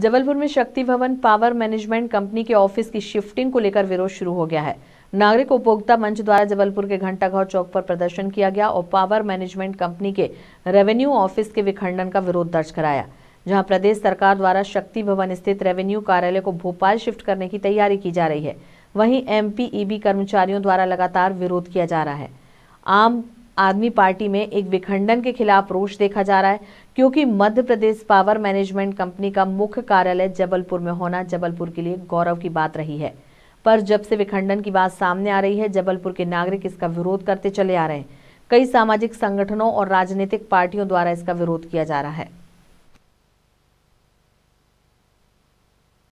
जबलपुर में Shakti Bhavan power management company के office की शिफ्टिंग को लेकर विरोध शुरू हो गया है नागरिक उपभोक्ता मंच द्वारा जबलपुर के घंटाघर चौक पर प्रदर्शन किया गया और पावर मैनेजमेंट कंपनी के रेवेन्यू ऑफिस के विखंडन का विरोध दर्ज कराया जहां प्रदेश सरकार द्वारा शक्ति भवन स्थित रेवेन्यू कार्यालय को भोपाल शिफ्ट करने की तैयारी की जा रही है वहीं एमपीईबी e कर्मचारियों द्वारा लगातार विरोध किया जा रहा है आम आदमी पार्टी में एक विखंडन के खिलाफ रोष देखा जा रहा है क्योंकि Madhya Pradesh power management company का मुख्य कार्यालय जबलपुर में होना जबलपुर के लिए गौरव की बात रही है पर जब से विखंडन की बात सामने आ रही है जबलपुर के नागरिक इसका विरोध करते चले आ रहे हैं कई सामाजिक संगठनों और राजनीतिक पार्टियों द्वारा इसका विरोध किया जा रहा है